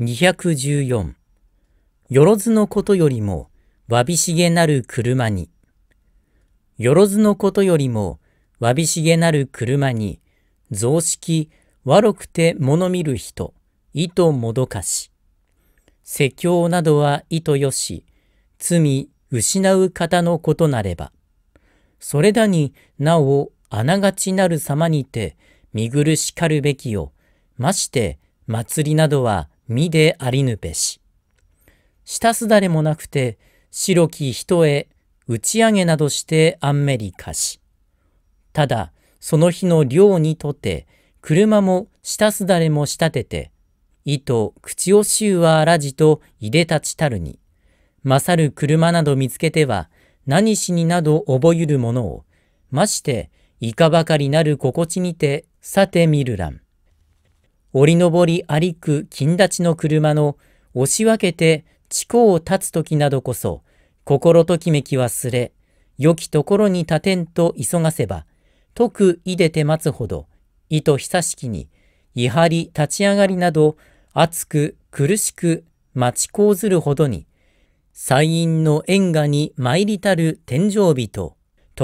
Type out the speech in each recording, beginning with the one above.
214よろずのことよりもわびしげなる車によろずのことよりもわびしげなる車に雑式悪くて物見る人意図もどかし説教などは意図よし罪失う方のことなればそれだになおあながちなる様にて見苦しかるべきよまして祭りなどは身でありぬべし。下すだれもなくて、白き人へ打ち上げなどしてあんめりかし。ただ、その日の漁にとて、車も下すだれも仕立てて、糸、口をしゅうはあらじといでたちたるに、勝る車など見つけては、何しになど覚ゆるものを、まして、いかばかりなる心地にて、さてみるらん。折り上りありく金立ちの車の押し分けて地高を立つ時などこそ心ときめき忘れ良きところに立てんと急がせば徳いでて待つほど意と久しきにいはり立ち上がりなど熱く苦しく待ちこうずるほどに祭院の縁がに参りたる天井日と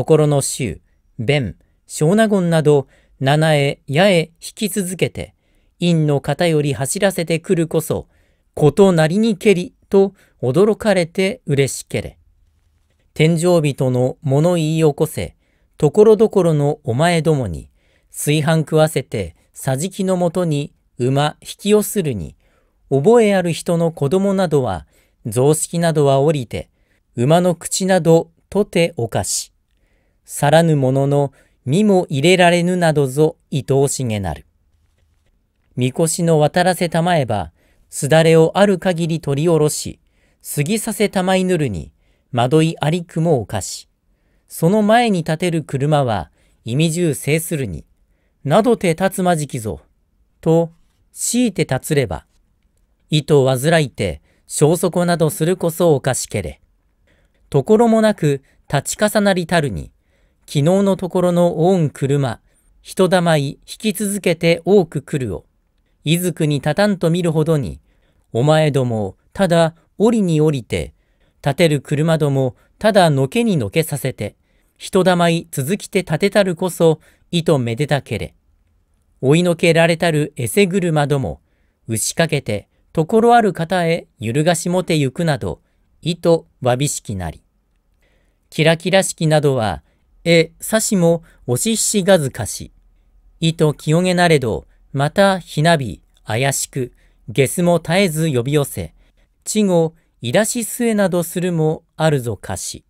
ころの衆弁小納言など七へ八へ引き続けて院の方より走らせてくるこそ、ことなりにけり、と驚かれて嬉しけれ。天井人の物言い起こせ、ところどころのお前どもに、炊飯食わせて、さじきのもとに馬引き寄するに、覚えある人の子供などは、雑式などは降りて、馬の口などとておかし。さらぬものの身も入れられぬなどぞ愛おしげなる。みこしの渡らせたまえば、すだれをある限り取り下ろし、過ぎさせたまいぬるに、惑いありくもおかし、その前に立てる車は、意味中制するに、などて立つまじきぞ、と、強いて立つれば、意わをらいて、消息などするこそおかしけれ。ところもなく、立ち重なりたるに、昨日のところの恩車、人だまい引き続けて多く来るを。いずくに立たんと見るほどに、お前ども、ただ折に降りて、立てる車ども、ただのけにのけさせて、人だまい続きて立てたるこそ、意とめでたけれ。追いのけられたるえせ車ども、牛かけて、ところある方へ揺るがしもてゆくなど、意とわびしきなり。キラキラ式などは、え、さしも、おしひしがずかし。意と清げなれど、また、ひなび、怪しく、ゲスも絶えず呼び寄せ、稚後、いだし末などするもあるぞかし。